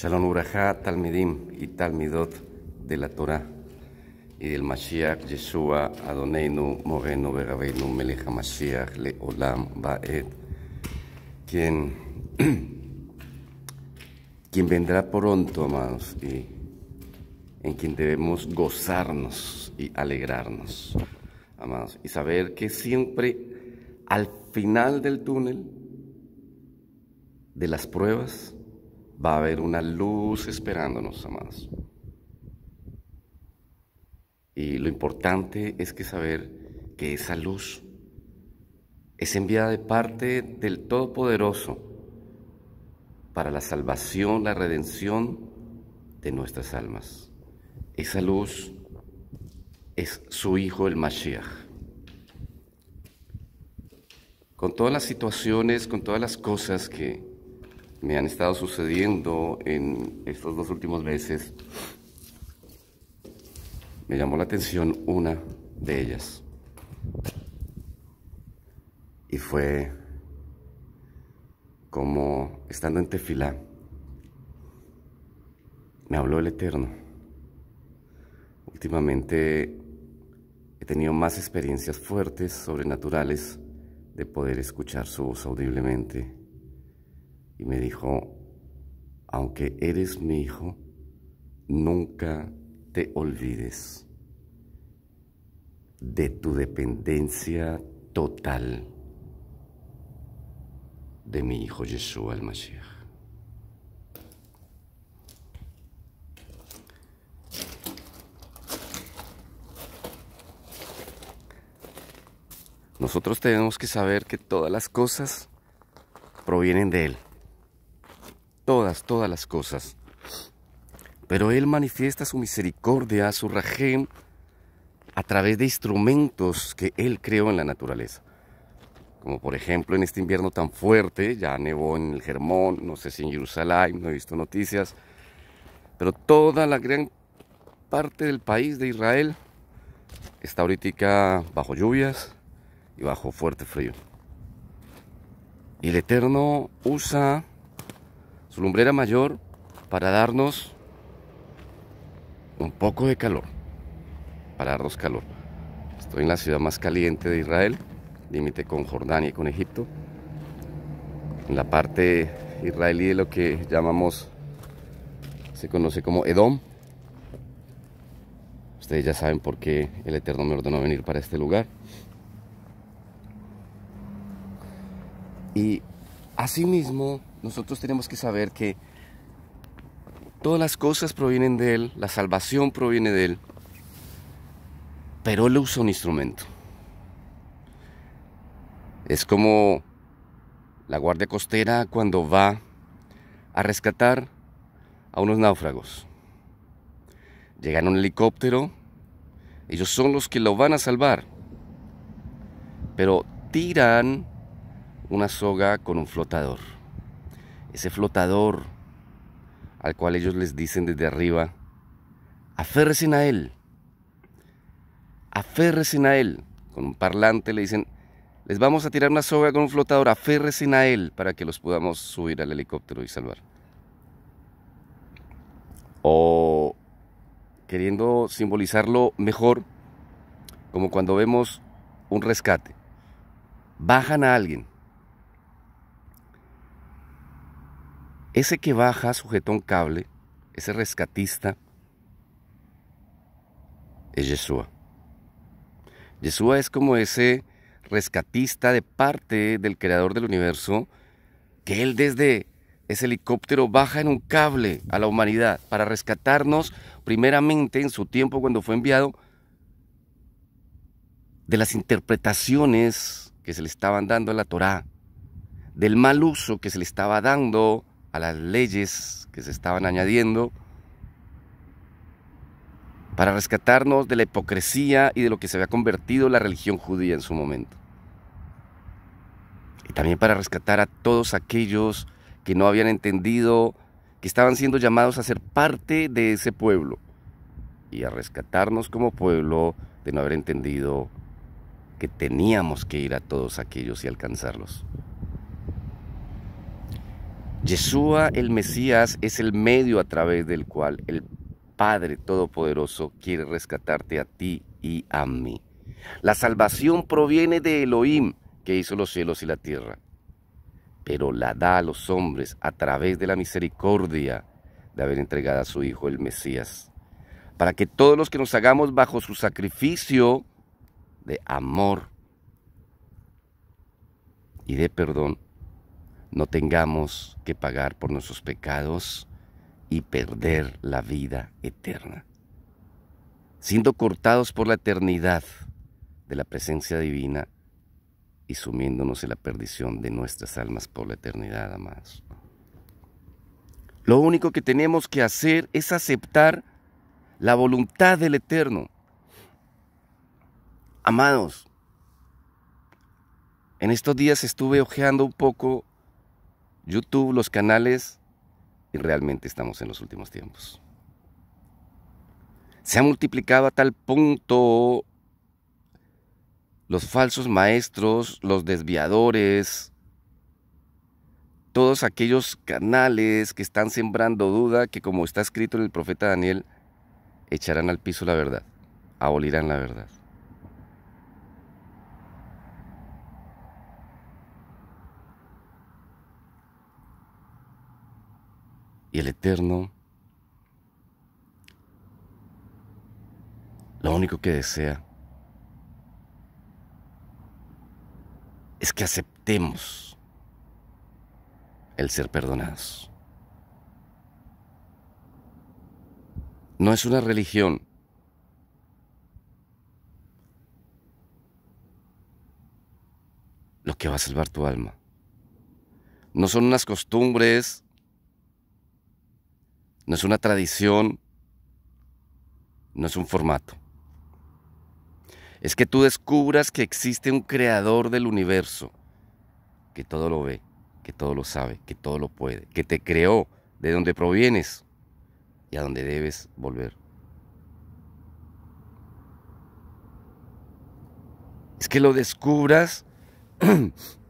Shalom Urajá, Talmidim y Talmidot de la Torah y del Mashiach Yeshua Adoneinu Moreno Begabeinu, Meleja Mashiach Leolam Baed, quien, quien vendrá pronto, amados, y en quien debemos gozarnos y alegrarnos, amados, y saber que siempre al final del túnel de las pruebas, va a haber una luz esperándonos, amados. Y lo importante es que saber que esa luz es enviada de parte del Todopoderoso para la salvación, la redención de nuestras almas. Esa luz es su Hijo el Mashiach. Con todas las situaciones, con todas las cosas que me han estado sucediendo en estos dos últimos meses, me llamó la atención una de ellas. Y fue como estando en Tefilá, me habló el Eterno. Últimamente he tenido más experiencias fuertes, sobrenaturales, de poder escuchar su voz audiblemente y me dijo, aunque eres mi hijo, nunca te olvides de tu dependencia total de mi hijo Yeshua el Mashiach. Nosotros tenemos que saber que todas las cosas provienen de Él todas, todas las cosas. Pero Él manifiesta su misericordia, su rajem, a través de instrumentos que Él creó en la naturaleza. Como por ejemplo en este invierno tan fuerte, ya nevó en el Germón, no sé si en Jerusalén, no he visto noticias, pero toda la gran parte del país de Israel está ahorita bajo lluvias y bajo fuerte frío. Y el Eterno usa lumbrera mayor para darnos un poco de calor. Para darnos calor. Estoy en la ciudad más caliente de Israel, límite con Jordania y con Egipto. En la parte israelí de lo que llamamos, se conoce como Edom. Ustedes ya saben por qué el Eterno me ordenó venir para este lugar. Y Asimismo, nosotros tenemos que saber que todas las cosas provienen de Él, la salvación proviene de Él, pero Él usa un instrumento. Es como la Guardia Costera cuando va a rescatar a unos náufragos. Llegan un helicóptero, ellos son los que lo van a salvar, pero tiran una soga con un flotador. Ese flotador al cual ellos les dicen desde arriba, aférresen a él, aférresen a él. Con un parlante le dicen, les vamos a tirar una soga con un flotador, aférresen a él para que los podamos subir al helicóptero y salvar. O queriendo simbolizarlo mejor, como cuando vemos un rescate. Bajan a alguien, Ese que baja sujetó un cable, ese rescatista, es Yeshua. Yeshua es como ese rescatista de parte del creador del universo, que él desde ese helicóptero baja en un cable a la humanidad para rescatarnos primeramente en su tiempo cuando fue enviado de las interpretaciones que se le estaban dando a la Torá, del mal uso que se le estaba dando a las leyes que se estaban añadiendo para rescatarnos de la hipocresía y de lo que se había convertido la religión judía en su momento. Y también para rescatar a todos aquellos que no habían entendido que estaban siendo llamados a ser parte de ese pueblo y a rescatarnos como pueblo de no haber entendido que teníamos que ir a todos aquellos y alcanzarlos. Yeshua el Mesías es el medio a través del cual el Padre Todopoderoso quiere rescatarte a ti y a mí. La salvación proviene de Elohim, que hizo los cielos y la tierra, pero la da a los hombres a través de la misericordia de haber entregado a su Hijo el Mesías, para que todos los que nos hagamos bajo su sacrificio de amor y de perdón, no tengamos que pagar por nuestros pecados y perder la vida eterna. Siendo cortados por la eternidad de la presencia divina y sumiéndonos en la perdición de nuestras almas por la eternidad, amados. Lo único que tenemos que hacer es aceptar la voluntad del Eterno. Amados, en estos días estuve hojeando un poco YouTube, los canales, y realmente estamos en los últimos tiempos. Se ha multiplicado a tal punto los falsos maestros, los desviadores, todos aquellos canales que están sembrando duda que como está escrito en el profeta Daniel, echarán al piso la verdad, abolirán la verdad. el Eterno lo único que desea es que aceptemos el ser perdonados. No es una religión. lo que va a salvar tu alma. No son unas costumbres no es una tradición, no es un formato. Es que tú descubras que existe un creador del universo, que todo lo ve, que todo lo sabe, que todo lo puede, que te creó de donde provienes y a donde debes volver. Es que lo descubras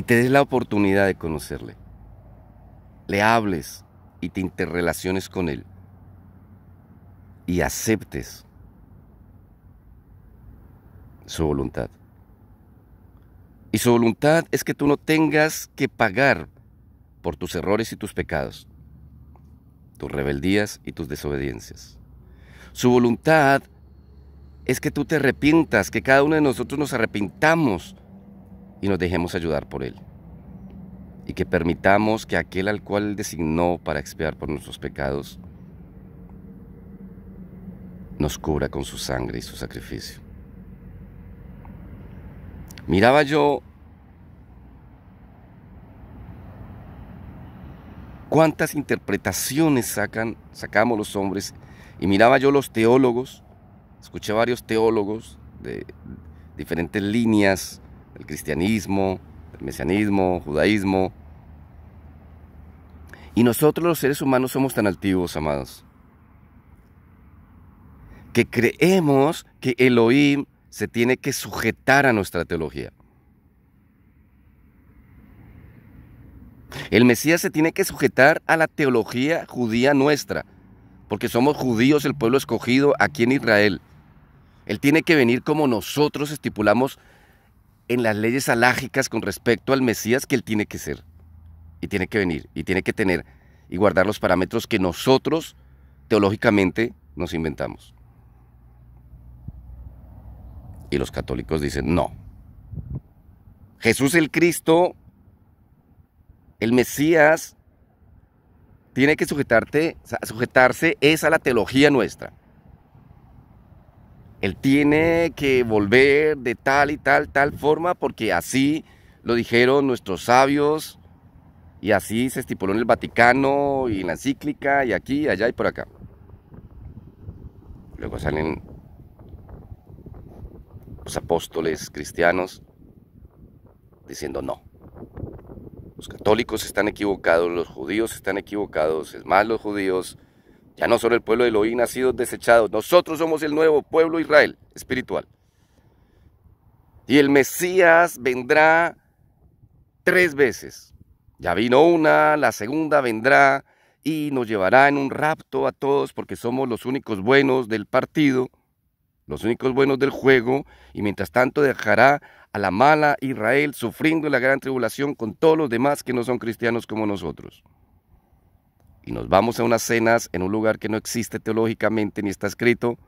y te des la oportunidad de conocerle. Le hables y te interrelaciones con él y aceptes su voluntad. Y su voluntad es que tú no tengas que pagar por tus errores y tus pecados, tus rebeldías y tus desobediencias. Su voluntad es que tú te arrepientas, que cada uno de nosotros nos arrepintamos y nos dejemos ayudar por Él. Y que permitamos que aquel al cual designó para expiar por nuestros pecados nos cubra con su sangre y su sacrificio. Miraba yo cuántas interpretaciones sacan, sacamos los hombres, y miraba yo los teólogos, escuché varios teólogos de diferentes líneas el cristianismo, el mesianismo, judaísmo. Y nosotros los seres humanos somos tan altivos, amados, que creemos que Elohim se tiene que sujetar a nuestra teología. El Mesías se tiene que sujetar a la teología judía nuestra, porque somos judíos, el pueblo escogido aquí en Israel. Él tiene que venir como nosotros estipulamos en las leyes alágicas con respecto al Mesías que él tiene que ser, y tiene que venir, y tiene que tener, y guardar los parámetros que nosotros teológicamente nos inventamos. Y los católicos dicen, no. Jesús el Cristo, el Mesías, tiene que sujetarte, sujetarse es a la teología nuestra él tiene que volver de tal y tal, tal forma, porque así lo dijeron nuestros sabios y así se estipuló en el Vaticano y en la encíclica y aquí, allá y por acá. Luego salen los apóstoles cristianos diciendo no. Los católicos están equivocados, los judíos están equivocados, es más, los judíos ya no solo el pueblo de Elohim sido desechado, nosotros somos el nuevo pueblo Israel espiritual. Y el Mesías vendrá tres veces. Ya vino una, la segunda vendrá y nos llevará en un rapto a todos porque somos los únicos buenos del partido, los únicos buenos del juego, y mientras tanto dejará a la mala Israel sufriendo la gran tribulación con todos los demás que no son cristianos como nosotros y nos vamos a unas cenas en un lugar que no existe teológicamente ni está escrito,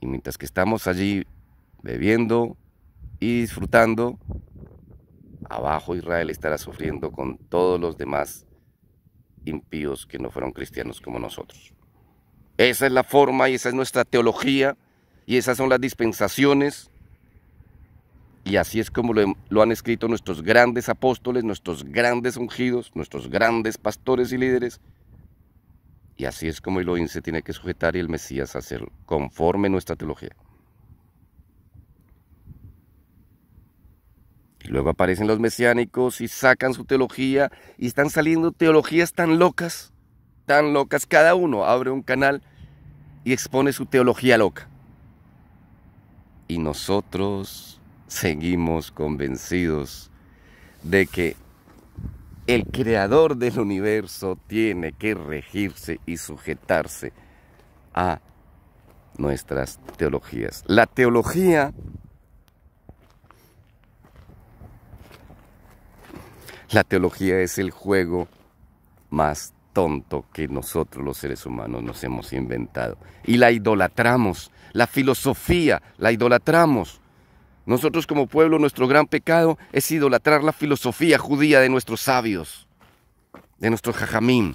y mientras que estamos allí bebiendo y disfrutando, abajo Israel estará sufriendo con todos los demás impíos que no fueron cristianos como nosotros. Esa es la forma y esa es nuestra teología y esas son las dispensaciones y así es como lo, han escrito nuestros grandes apóstoles, nuestros grandes ungidos, nuestros grandes pastores y líderes. Y así es como Elohim se tiene que sujetar y el Mesías hacer conforme nuestra teología. Y luego aparecen los mesiánicos y sacan su teología y están saliendo teologías tan locas, tan locas. Cada uno abre un canal y expone su teología loca. Y nosotros seguimos convencidos de que el creador del universo tiene que regirse y sujetarse a nuestras teologías. La teología La teología es el juego más tonto que nosotros los seres humanos nos hemos inventado. Y la idolatramos. La filosofía la idolatramos. Nosotros como pueblo, nuestro gran pecado es idolatrar la filosofía judía de nuestros sabios, de nuestro jajamín,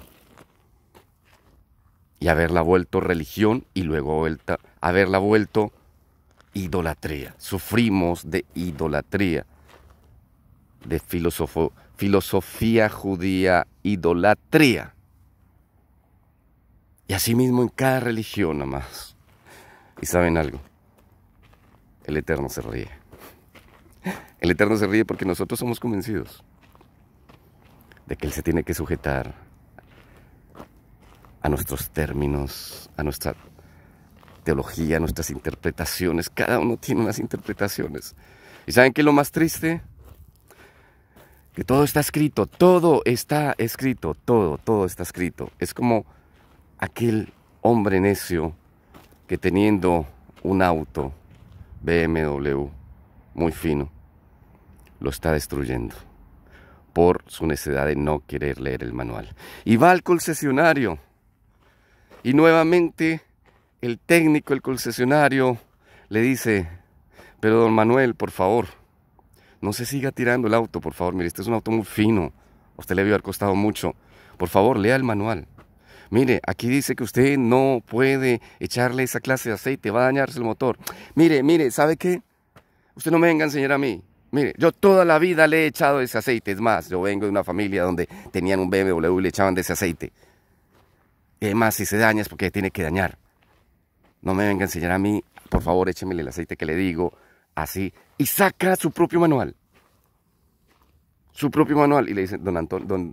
y haberla vuelto religión y luego vuelta, haberla vuelto idolatría. Sufrimos de idolatría, de filosofía judía, idolatría. Y mismo en cada religión, más. Y saben algo, el Eterno se ríe. El Eterno se ríe porque nosotros somos convencidos de que Él se tiene que sujetar a nuestros términos, a nuestra teología, a nuestras interpretaciones. Cada uno tiene unas interpretaciones. ¿Y saben qué es lo más triste? Que todo está escrito, todo está escrito, todo, todo está escrito. Es como aquel hombre necio que teniendo un auto BMW muy fino, lo está destruyendo por su necesidad de no querer leer el manual. Y va al concesionario. Y nuevamente el técnico, el concesionario, le dice, pero don Manuel, por favor, no se siga tirando el auto, por favor. Mire, este es un auto muy fino. usted le vio haber costado mucho. Por favor, lea el manual. Mire, aquí dice que usted no puede echarle esa clase de aceite, va a dañarse el motor. Mire, mire, ¿sabe qué? Usted no me venga a enseñar a mí. Mire, yo toda la vida le he echado ese aceite. Es más, yo vengo de una familia donde tenían un BMW y le echaban de ese aceite. Y además, si se daña es porque tiene que dañar. No me venga a enseñar a mí. Por favor, écheme el aceite que le digo. Así. Y saca su propio manual. Su propio manual. Y le dice, don,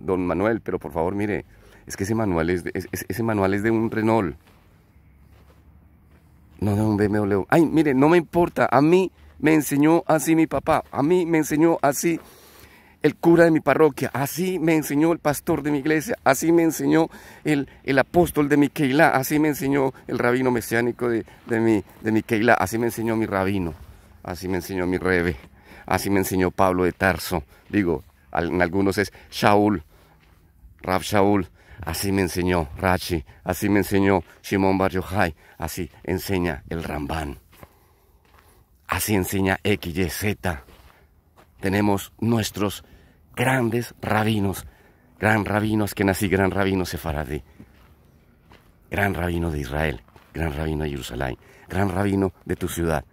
don, Manuel, pero por favor, mire, es que ese manual es ese manual es de un Renault. No de un BMW. Ay, mire, no me importa. A mí me enseñó así mi papá, a mí me enseñó así el cura de mi parroquia, así me enseñó el pastor de mi iglesia, así me enseñó el, el apóstol de mi así me enseñó el rabino mesiánico de, de, mi, de mi así me enseñó mi rabino, así me enseñó mi rebe, así me enseñó Pablo de Tarso, digo, en algunos es Shaul, Rab Shaul, así me enseñó Rachi, así me enseñó Shimon Bar así enseña el Rambán. Así enseña XYZ. Tenemos nuestros grandes rabinos, gran rabino nací, gran rabino Sefaradí, gran rabino de Israel, gran rabino de Jerusalén, gran rabino de tu ciudad.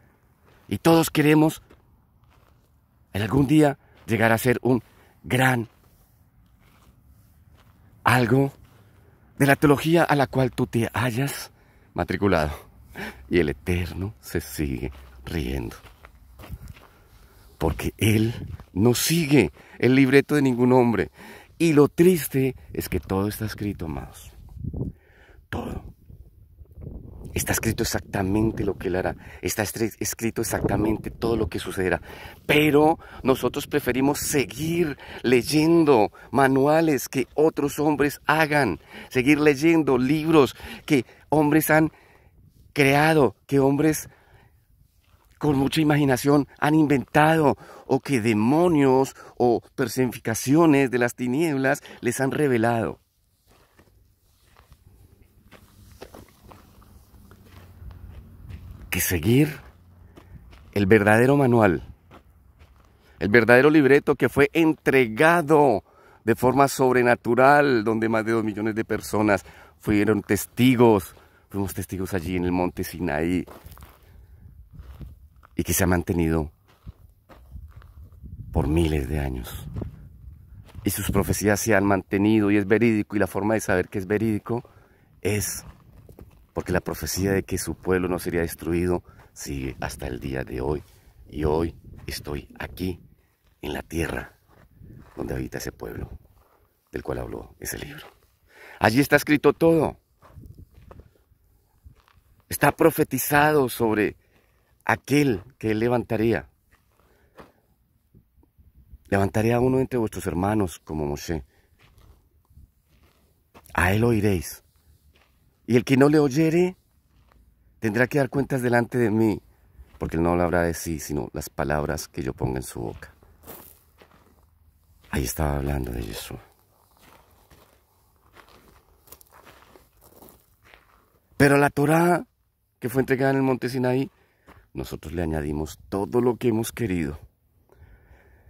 Y todos queremos en algún día llegar a ser un gran algo de la teología a la cual tú te hayas matriculado. Y el Eterno se sigue riendo. Porque Él no sigue el libreto de ningún hombre. Y lo triste es que todo está escrito, amados. Todo. Está escrito exactamente lo que él hará. Está escrito exactamente todo lo que sucederá. Pero nosotros preferimos seguir leyendo manuales que otros hombres hagan. Seguir leyendo libros que hombres han creado, que hombres con mucha imaginación han inventado o que demonios o personificaciones de las tinieblas les han revelado. Que seguir el verdadero manual, el verdadero libreto que fue entregado de forma sobrenatural, donde más de dos millones de personas fueron testigos, fuimos testigos allí en el monte Sinaí, y que se ha mantenido por miles de años. Y sus profecías se han mantenido y es verídico y la forma de saber que es verídico es porque la profecía de que su pueblo no sería destruido sigue hasta el día de hoy. Y hoy estoy aquí, en la tierra donde habita ese pueblo, del cual habló ese libro. Allí está escrito todo. Está profetizado sobre aquel que levantaría. Levantaría a uno entre vuestros hermanos como Moshe. A él oiréis. Y el que no le oyere tendrá que dar cuentas delante de mí, porque él no hablará de sí, sino las palabras que yo ponga en su boca. Ahí estaba hablando de Jesús. Pero la Torah que fue entregada en el monte Sinaí nosotros le añadimos todo lo que hemos querido.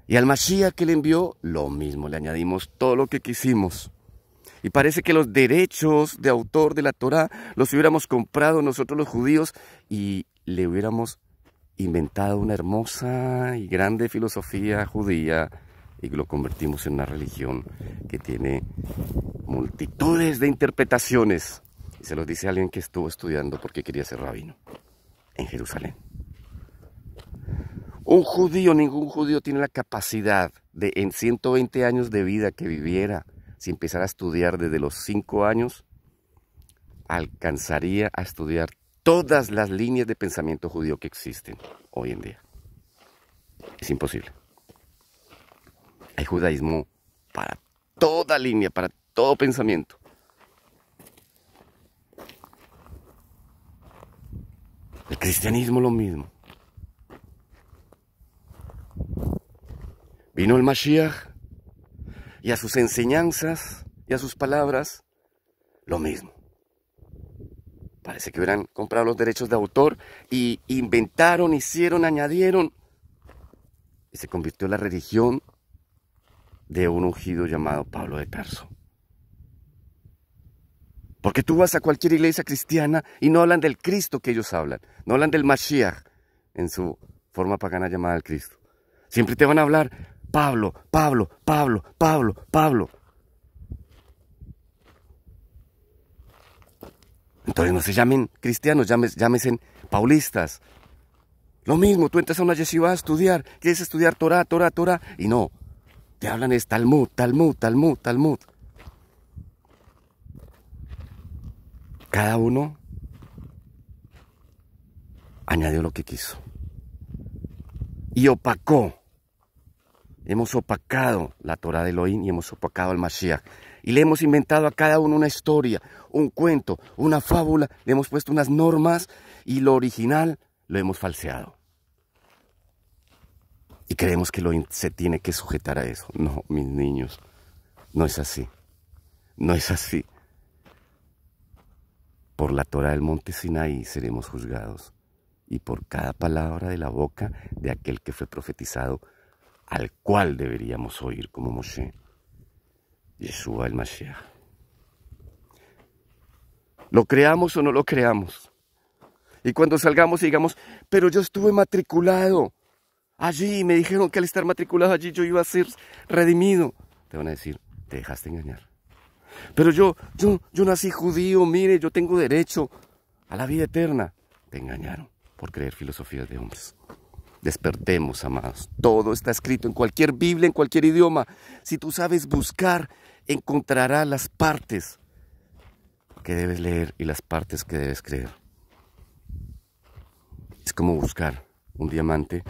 Y al Mashiach que le envió, lo mismo, le añadimos todo lo que quisimos. Y parece que los derechos de autor de la Torá los hubiéramos comprado nosotros los judíos y le hubiéramos inventado una hermosa y grande filosofía judía y lo convertimos en una religión que tiene multitudes de interpretaciones. Y se los dice alguien que estuvo estudiando porque quería ser rabino en Jerusalén. Un judío, ningún judío tiene la capacidad de en 120 años de vida que viviera, si empezara a estudiar desde los 5 años, alcanzaría a estudiar todas las líneas de pensamiento judío que existen hoy en día. Es imposible. Hay judaísmo para toda línea, para todo pensamiento. El cristianismo lo mismo. Vino el Mashiach y a sus enseñanzas y a sus palabras lo mismo. Parece que hubieran comprado los derechos de autor y inventaron, hicieron, añadieron. Y se convirtió en la religión de un ungido llamado Pablo de Tarso. Porque tú vas a cualquier iglesia cristiana y no hablan del Cristo que ellos hablan, no hablan del Mashiach en su forma pagana llamada el Cristo. Siempre te van a hablar Pablo, Pablo, Pablo, Pablo, Pablo. Entonces no se llamen cristianos, llámese paulistas. Lo mismo, tú entras a una yeshiva a estudiar, quieres estudiar Torah, Torah, Torah, y no. Te hablan es Talmud, Talmud, Talmud, Talmud. Cada uno añadió lo que quiso y opacó Hemos opacado la Torah de Elohim y hemos opacado al Mashiach. Y le hemos inventado a cada uno una historia, un cuento, una fábula, le hemos puesto unas normas y lo original lo hemos falseado. Y creemos que Elohim se tiene que sujetar a eso. No, mis niños, no es así. No es así. Por la Torah del monte Sinaí seremos juzgados y por cada palabra de la boca de aquel que fue profetizado al cual deberíamos oír como Moshe, Yeshua el Mashiach. Lo creamos o no lo creamos. Y cuando salgamos y digamos, pero yo estuve matriculado allí, me dijeron que al estar matriculado allí yo iba a ser redimido, te van a decir, te dejaste engañar. Pero yo, yo, yo nací judío, mire, yo tengo derecho a la vida eterna. Te engañaron por creer filosofías de hombres. Despertemos, amados. Todo está escrito en cualquier Biblia, en cualquier idioma. Si tú sabes buscar, encontrarás las partes que debes leer y las partes que debes creer. Es como buscar un diamante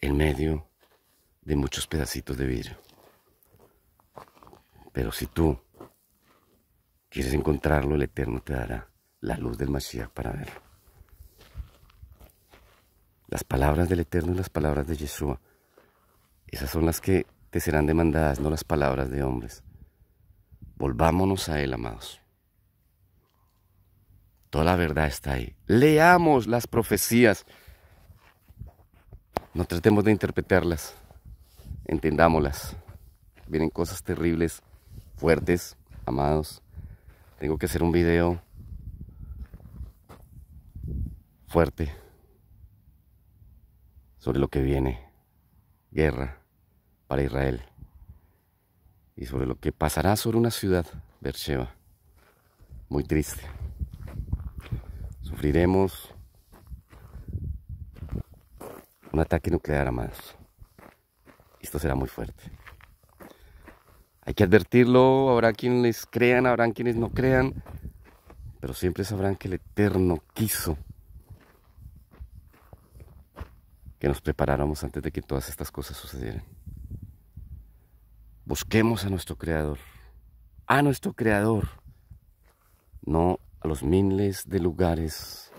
en medio de muchos pedacitos de vidrio. Pero si tú quieres encontrarlo, el Eterno te dará la luz del Mashiach para verlo. Las palabras del Eterno y las palabras de Yeshua. Esas son las que te serán demandadas, no las palabras de hombres. Volvámonos a Él, amados. Toda la verdad está ahí. Leamos las profecías. No tratemos de interpretarlas. Entendámoslas. Vienen cosas terribles, fuertes, amados. Tengo que hacer un video fuerte sobre lo que viene, guerra para Israel, y sobre lo que pasará sobre una ciudad, Beersheba, muy triste. Sufriremos un ataque nuclear, más... Esto será muy fuerte. Hay que advertirlo, habrá quienes crean, habrán quienes no crean, pero siempre sabrán que el Eterno quiso que nos preparáramos antes de que todas estas cosas sucedieran. Busquemos a nuestro Creador, a nuestro Creador, no a los miles de lugares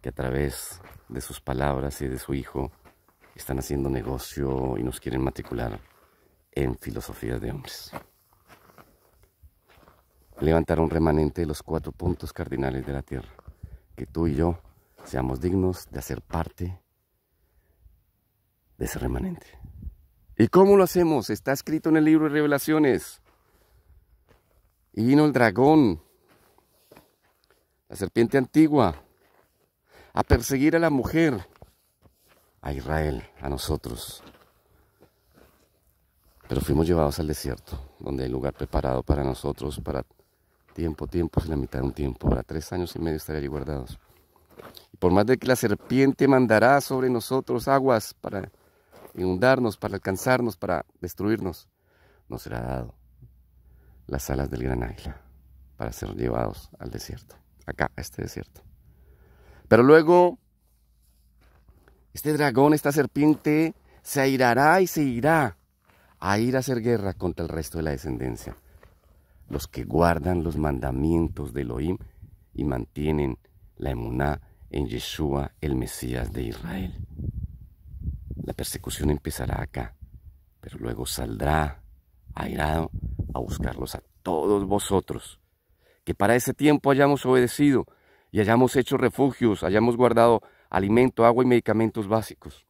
que a través de sus palabras y de su Hijo están haciendo negocio y nos quieren matricular en filosofía de hombres. Levantar un remanente de los cuatro puntos cardinales de la tierra, que tú y yo seamos dignos de hacer parte de ese remanente. ¿Y cómo lo hacemos? Está escrito en el libro de revelaciones. Y vino el dragón, la serpiente antigua, a perseguir a la mujer, a Israel, a nosotros. Pero fuimos llevados al desierto, donde hay lugar preparado para nosotros, para tiempo, tiempo, es la mitad de un tiempo, para tres años y medio estar allí guardados. Y por más de que la serpiente mandará sobre nosotros aguas para inundarnos, para alcanzarnos, para destruirnos, nos será dado las alas del gran águila para ser llevados al desierto, acá, a este desierto. Pero luego, este dragón, esta serpiente, se airará y se irá a ir a hacer guerra contra el resto de la descendencia, los que guardan los mandamientos de Elohim y mantienen la emuná en Yeshua, el Mesías de Israel. La persecución empezará acá, pero luego saldrá airado a buscarlos a todos vosotros, que para ese tiempo hayamos obedecido y hayamos hecho refugios, hayamos guardado alimento, agua y medicamentos básicos.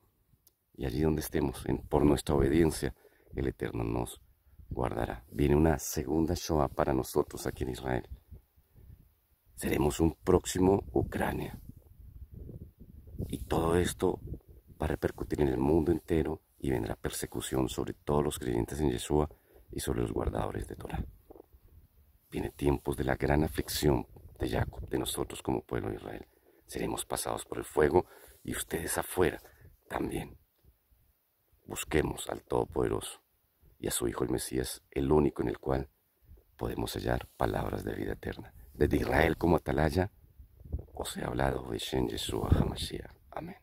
Y allí donde estemos, por nuestra obediencia, el Eterno nos guardará. Viene una segunda Shoah para nosotros aquí en Israel. Seremos un próximo Ucrania. Y todo esto a repercutir en el mundo entero y vendrá persecución sobre todos los creyentes en Yeshua y sobre los guardadores de Torah. Viene tiempos de la gran aflicción de Jacob, de nosotros como pueblo de Israel. Seremos pasados por el fuego y ustedes afuera también. Busquemos al Todopoderoso y a su Hijo el Mesías, el único en el cual podemos hallar palabras de vida eterna. Desde Israel como atalaya, os he hablado de Shen Yeshua HaMashiach. Amén.